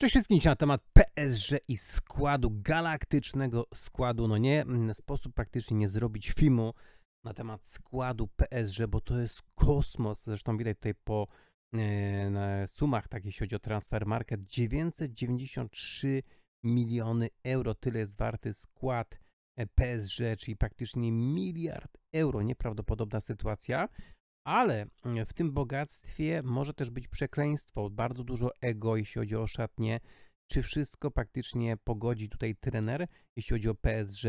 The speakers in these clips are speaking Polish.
Cześć wszystkim na temat PSG i składu, galaktycznego składu. No nie, mm, sposób praktycznie nie zrobić filmu na temat składu PSG, bo to jest kosmos. Zresztą widać tutaj po e, sumach, tak jeśli chodzi o transfer market, 993 miliony euro. Tyle jest warty skład e, PSG, czyli praktycznie miliard euro. Nieprawdopodobna sytuacja ale mm, w tym bogactwie może też być przekleństwo, bardzo dużo ego, jeśli chodzi o szatnie. Czy wszystko praktycznie pogodzi tutaj trener, jeśli chodzi o PSG?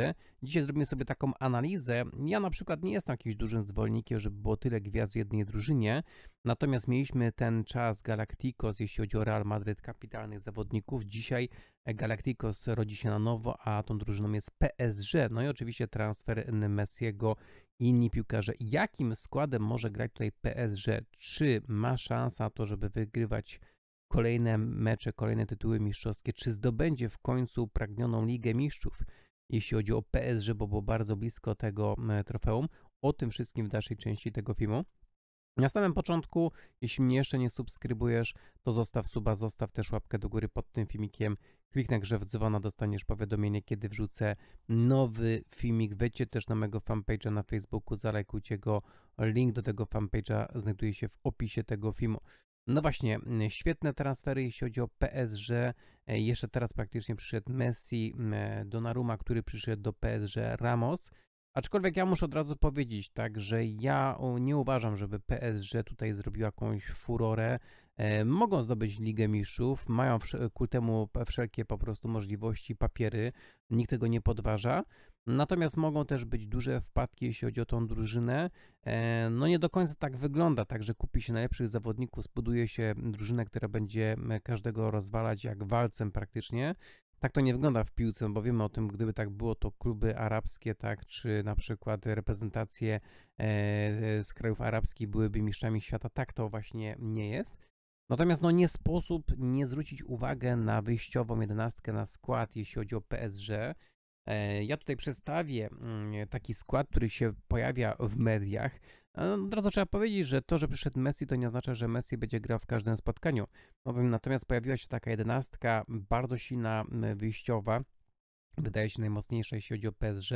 Dzisiaj zrobimy sobie taką analizę. Ja na przykład nie jestem jakimś dużym zwolennikiem, żeby było tyle gwiazd w jednej drużynie, natomiast mieliśmy ten czas Galacticos, jeśli chodzi o Real Madrid, kapitalnych zawodników. Dzisiaj e, Galacticos rodzi się na nowo, a tą drużyną jest PSG. No i oczywiście transfer Messiego inni piłkarze. Jakim składem może grać tutaj PSG? Czy ma szansa to, żeby wygrywać kolejne mecze, kolejne tytuły mistrzowskie? Czy zdobędzie w końcu pragnioną Ligę Mistrzów? Jeśli chodzi o PSG, bo było bardzo blisko tego e, trofeum. O tym wszystkim w dalszej części tego filmu. Na samym początku, jeśli mnie jeszcze nie subskrybujesz, to zostaw suba, zostaw też łapkę do góry pod tym filmikiem, kliknij w dzwona, dostaniesz powiadomienie, kiedy wrzucę nowy filmik. Wejdźcie też na mojego fanpage'a na Facebooku, zalajkujcie go, link do tego fanpage'a znajduje się w opisie tego filmu. No właśnie, świetne transfery, jeśli chodzi o PSG. Jeszcze teraz praktycznie przyszedł Messi, e, Donnarumma, który przyszedł do PSG, Ramos. Aczkolwiek ja muszę od razu powiedzieć, tak, że ja nie uważam, żeby PSG tutaj zrobił jakąś furorę. E, mogą zdobyć Ligę Mistrzów, mają ku temu wszelkie po prostu możliwości, papiery, nikt tego nie podważa. Natomiast mogą też być duże wpadki, jeśli chodzi o tą drużynę. E, no nie do końca tak wygląda, także kupi się najlepszych zawodników, zbuduje się drużynę, która będzie każdego rozwalać jak walcem praktycznie. Tak to nie wygląda w piłce, bo wiemy o tym, gdyby tak było, to kluby arabskie, tak, czy na przykład reprezentacje e, e, z krajów arabskich byłyby mistrzami świata. Tak to właśnie nie jest. Natomiast no, nie sposób nie zwrócić uwagi na wyjściową jedenastkę, na skład, jeśli chodzi o PSG. E, ja tutaj przedstawię mm, taki skład, który się pojawia w mediach. No, od razu trzeba powiedzieć, że to, że przyszedł Messi, to nie oznacza, że Messi będzie grał w każdym spotkaniu. Natomiast pojawiła się taka jedenastka bardzo silna wyjściowa, wydaje się najmocniejsza, jeśli chodzi o PSG.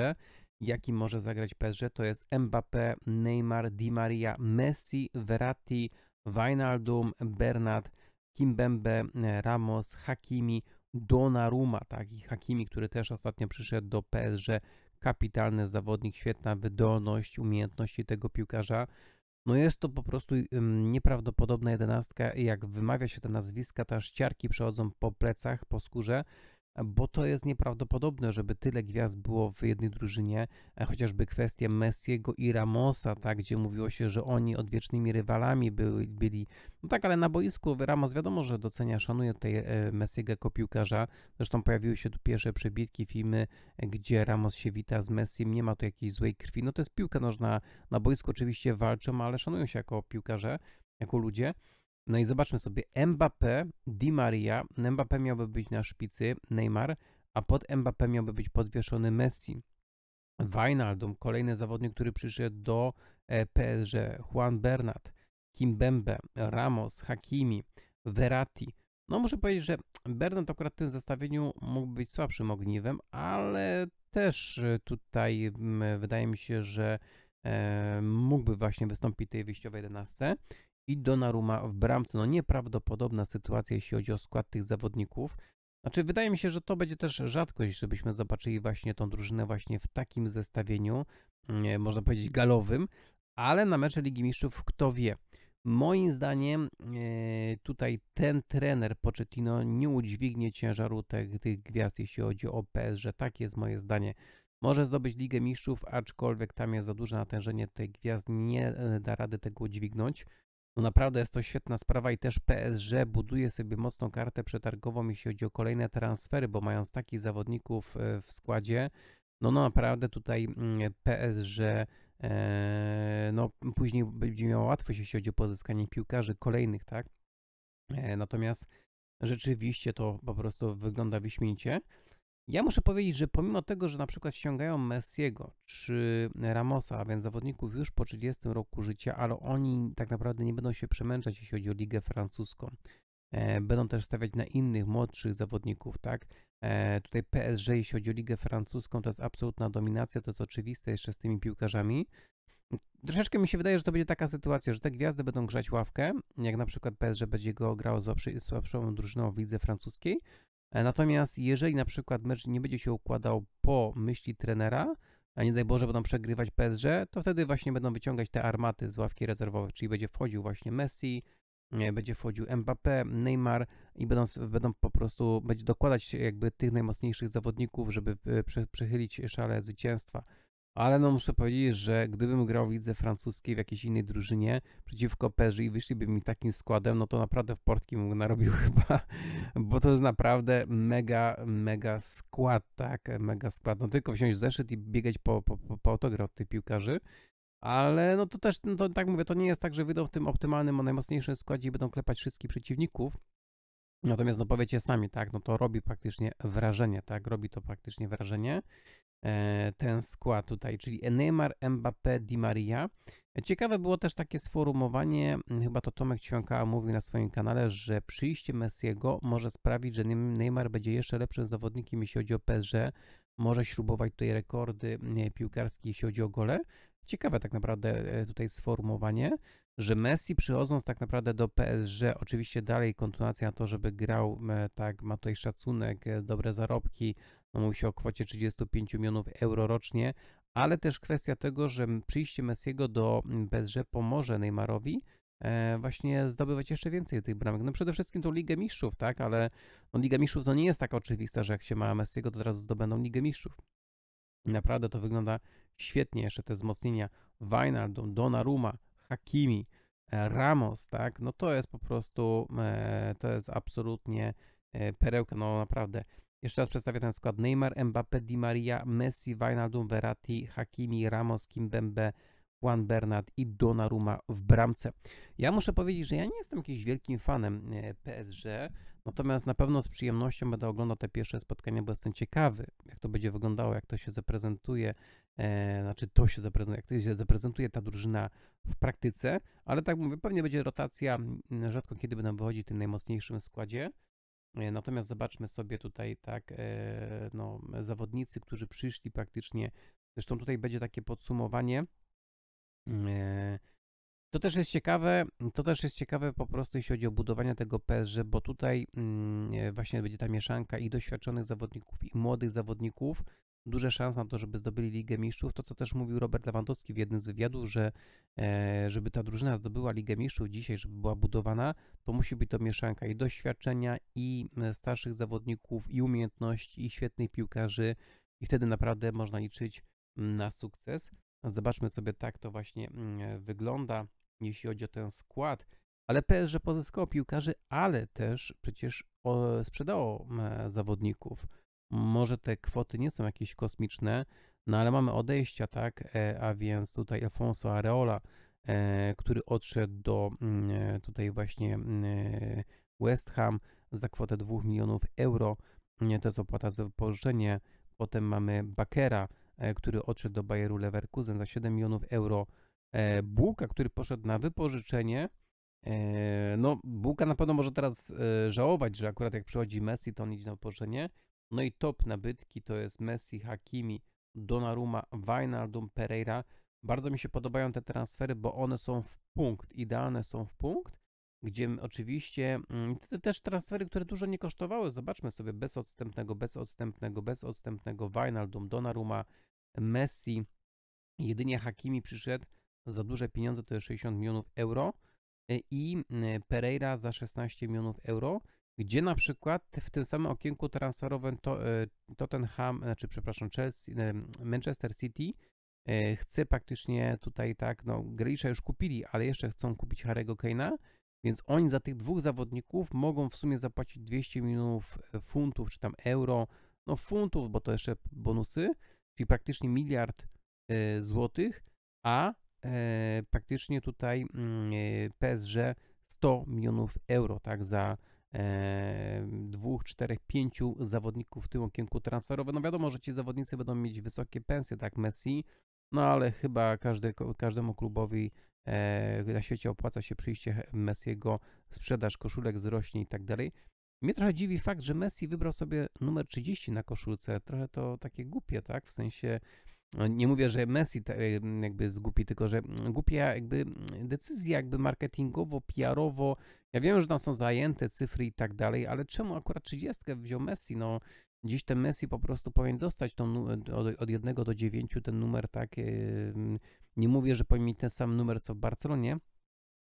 Jaki może zagrać PSG? To jest Mbappé, Neymar, Di Maria, Messi, Verratti, Wijnaldum, Bernat, Kimbembe, Ramos, Hakimi, Donnarumma, tak? I Hakimi, który też ostatnio przyszedł do PSG, kapitalny zawodnik, świetna wydolność, umiejętności tego piłkarza. No jest to po prostu nieprawdopodobna jedenastka jak wymawia się te nazwiska, to aż ciarki przechodzą po plecach, po skórze bo to jest nieprawdopodobne, żeby tyle gwiazd było w jednej drużynie, e, chociażby kwestia Messiego i Ramosa, tak, gdzie mówiło się, że oni odwiecznymi rywalami byli. byli. No tak, ale na boisku Ramos wiadomo, że docenia, szanuje tutaj e, Messiego jako piłkarza, zresztą pojawiły się tu pierwsze przebitki, filmy, e, gdzie Ramos się wita z Messim, nie ma tu jakiejś złej krwi, no to jest piłka nożna, na boisku oczywiście walczą, ale szanują się jako piłkarze, jako ludzie, no i zobaczmy sobie Mbappé, Di Maria. Mbappé miałby być na szpicy Neymar, a pod Mbappé miałby być podwieszony Messi. Wijnaldum, kolejny zawodnik, który przyszedł do e, PSG, Juan Bernat, Kimbembe, Ramos, Hakimi, Verratti. No muszę powiedzieć, że Bernat akurat w tym zestawieniu mógł być słabszym ogniwem, ale też e, tutaj mm, wydaje mi się, że e, mógłby właśnie wystąpić tej wyjściowej 11 i Donnarumma w bramce. No nieprawdopodobna sytuacja, jeśli chodzi o skład tych zawodników. Znaczy, wydaje mi się, że to będzie też rzadkość, żebyśmy zobaczyli właśnie tą drużynę właśnie w takim zestawieniu, mm, e, można powiedzieć galowym, ale na mecze Ligi Mistrzów kto wie. Moim zdaniem e, tutaj ten trener Pochettino nie udźwignie ciężaru tych, tych gwiazd, jeśli chodzi o PS, że tak jest moje zdanie. Może zdobyć Ligę Mistrzów, aczkolwiek tam jest za duże natężenie tych gwiazd, nie e, da rady tego udźwignąć. No naprawdę jest to świetna sprawa i też PSG buduje sobie mocną kartę przetargową, jeśli chodzi o kolejne transfery, bo mając takich zawodników e, w składzie, no, no naprawdę tutaj mm, PSG e, no, później będzie miało łatwość, jeśli chodzi o pozyskanie piłkarzy kolejnych, tak? E, natomiast rzeczywiście to po prostu wygląda wyśmienicie. Ja muszę powiedzieć, że pomimo tego, że na przykład ściągają Messiego czy Ramosa, a więc zawodników już po 30 roku życia, ale oni tak naprawdę nie będą się przemęczać, jeśli chodzi o ligę francuską. E, będą też stawiać na innych, młodszych zawodników, tak? E, tutaj PSG, jeśli chodzi o ligę francuską, to jest absolutna dominacja, to jest oczywiste jeszcze z tymi piłkarzami. Troszeczkę mi się wydaje, że to będzie taka sytuacja, że te gwiazdy będą grzać ławkę, jak na przykład PSG będzie go grało z słabszą drużyną w lidze francuskiej, E, natomiast jeżeli na przykład mecz nie będzie się układał po myśli trenera, a nie daj Boże będą przegrywać PSG, to wtedy właśnie będą wyciągać te armaty z ławki rezerwowej, czyli będzie wchodził właśnie Messi, e, będzie wchodził Mbappé, Neymar i będą, będą po prostu, będzie dokładać jakby tych najmocniejszych zawodników, żeby e, przychylić szale zwycięstwa. Ale no muszę powiedzieć, że gdybym grał w lidze francuskiej w jakiejś innej drużynie przeciwko Perzy i wyszliby mi takim składem, no to naprawdę w portki bym narobił chyba, bo to jest naprawdę mega, mega skład, tak, mega skład. No tylko wziąć zeszyt i biegać po, po, po, po autograf tych piłkarzy. Ale no to też, no to, tak mówię, to nie jest tak, że wyjdą w tym optymalnym, najmocniejszym składzie i będą klepać wszystkich przeciwników. Natomiast no powiecie sami, tak, no to robi praktycznie wrażenie, tak, robi to praktycznie wrażenie. E, ten skład tutaj, czyli Neymar, Mbappé, Di Maria. Ciekawe było też takie sformułowanie, mm, chyba to Tomek Ciąkała mówił na swoim kanale, że przyjście Messiego może sprawić, że Neymar będzie jeszcze lepszym zawodnikiem, jeśli chodzi o PSG, może śrubować tutaj rekordy mm, e, piłkarskie, jeśli chodzi o gole. Ciekawe tak naprawdę e, tutaj sformułowanie, że Messi przychodząc tak naprawdę do PSG, oczywiście dalej kontynuacja na to, żeby grał, tak, ma tutaj szacunek, dobre zarobki, no, mówi się o kwocie 35 milionów euro rocznie, ale też kwestia tego, że przyjście Messiego do mm, PSG pomoże Neymarowi e, właśnie zdobywać jeszcze więcej tych bramek. No przede wszystkim tą Ligę Mistrzów, tak, ale no Liga Mistrzów to nie jest tak oczywista, że jak się ma Messiego, to teraz zdobędą Ligę Mistrzów. Naprawdę to wygląda świetnie, jeszcze te wzmocnienia Wijnaldum, Donnarumma, Hakimi, e, Ramos, tak, no to jest po prostu, e, to jest absolutnie perełka, no naprawdę. Jeszcze raz przedstawię ten skład. Neymar, Mbappé, Di Maria, Messi, Wijnaldum, Verratti, Hakimi, Ramos, Kimbembe, Juan Bernard i Donnarumma w bramce. Ja muszę powiedzieć, że ja nie jestem jakimś wielkim fanem e, PSG, natomiast na pewno z przyjemnością będę oglądał te pierwsze spotkania, bo jestem ciekawy, jak to będzie wyglądało, jak to się zaprezentuje, e, znaczy to się zaprezentuje, jak to się zaprezentuje ta drużyna w praktyce, ale tak mówię, pewnie będzie rotacja, rzadko kiedy będą wychodzić w tym najmocniejszym składzie, E, natomiast zobaczmy sobie tutaj tak, e, no, zawodnicy, którzy przyszli praktycznie, zresztą tutaj będzie takie podsumowanie e, to też jest ciekawe, to też jest ciekawe po prostu jeśli chodzi o budowanie tego PSG, bo tutaj mm, e, właśnie będzie ta mieszanka i doświadczonych zawodników i młodych zawodników. Duże szanse na to, żeby zdobyli Ligę Mistrzów. To, co też mówił Robert Lewandowski w jednym z wywiadów, że e, żeby ta drużyna zdobyła Ligę Mistrzów dzisiaj, żeby była budowana, to musi być to mieszanka i doświadczenia, i e, starszych zawodników, i umiejętności, i świetnych piłkarzy. I wtedy naprawdę można liczyć mm, na sukces. Zobaczmy sobie, tak to właśnie mm, wygląda jeśli chodzi o ten skład. Ale PSG pozyskało piłkarzy, ale też przecież sprzedało zawodników. Może te kwoty nie są jakieś kosmiczne, no ale mamy odejścia, tak? E, a więc tutaj Alfonso Areola, e, który odszedł do tutaj właśnie West Ham za kwotę 2 milionów euro. To jest opłata za wypożyczenie. Potem mamy Bakera, e, który odszedł do Bayeru Leverkusen za 7 milionów euro. E, Bułka, który poszedł na wypożyczenie. E, no, Bułka na pewno może teraz e, żałować, że akurat jak przychodzi Messi, to on idzie na wypożyczenie. No i top nabytki to jest Messi, Hakimi, Donnarumma, Wijnaldum, Pereira. Bardzo mi się podobają te transfery, bo one są w punkt, idealne są w punkt, gdzie oczywiście mm, te też transfery, które dużo nie kosztowały. Zobaczmy sobie bez bez odstępnego, odstępnego, bez odstępnego Wijnaldum, Donnarumma, Messi. Jedynie Hakimi przyszedł za duże pieniądze to jest 60 milionów euro e, i e, Pereira za 16 milionów euro, gdzie na przykład w tym samym okienku transferowym e, Tottenham, znaczy przepraszam, Chelsea, Manchester City chce praktycznie tutaj tak, no Grealisha już kupili, ale jeszcze chcą kupić Harry'ego Kane'a, więc oni za tych dwóch zawodników mogą w sumie zapłacić 200 milionów funtów, czy tam euro, no funtów, bo to jeszcze bonusy, czyli praktycznie miliard złotych, a E, praktycznie tutaj mm, e, PSG 100 milionów euro, tak, za e, dwóch, czterech, pięciu zawodników w tym okienku transferowym. No wiadomo, że ci zawodnicy będą mieć wysokie pensje, tak, Messi, no ale chyba każdy, każdemu klubowi na świecie opłaca się przyjście Messiego, sprzedaż koszulek zrośnie i tak dalej. Mnie trochę dziwi fakt, że Messi wybrał sobie numer 30 na koszulce. Trochę to takie głupie, tak? W sensie no, nie mówię, że Messi e, jakby zgupi, tylko że głupia jakby decyzja jakby marketingowo, PR-owo. Ja wiem, że tam są zajęte cyfry i tak dalej, ale czemu akurat 30 wziął Messi? No, dziś ten Messi po prostu powinien dostać tą, od, od 1 do 9 ten numer tak. E, nie mówię, że powinien mieć ten sam numer co w Barcelonie,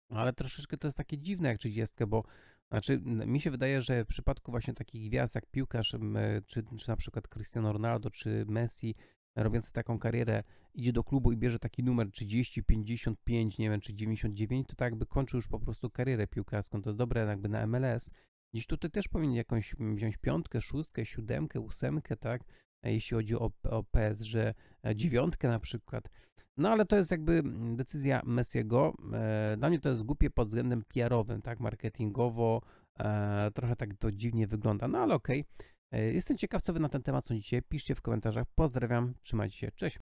ale troszeczkę to jest takie dziwne jak 30, bo znaczy, mi się wydaje, że w przypadku właśnie takich gwiazd jak piłkarz, e, czy, czy na przykład Cristiano Ronaldo, czy Messi, robiący taką karierę idzie do klubu i bierze taki numer 30, 55, nie wiem, czy 99, to tak jakby kończył już po prostu karierę piłkarską. To jest dobre jakby na MLS. Gdzieś tutaj też powinien jakąś wziąć piątkę, szóstkę, siódemkę, ósemkę, tak? E, jeśli chodzi o, o że dziewiątkę na przykład. No ale to jest jakby decyzja Messiego. E, dla mnie to jest głupie pod względem PR-owym, tak? Marketingowo, e, trochę tak to dziwnie wygląda, no ale okej. Okay. E, jestem ciekaw, co wy na ten temat sądzicie. Piszcie w komentarzach. Pozdrawiam, trzymajcie się, cześć.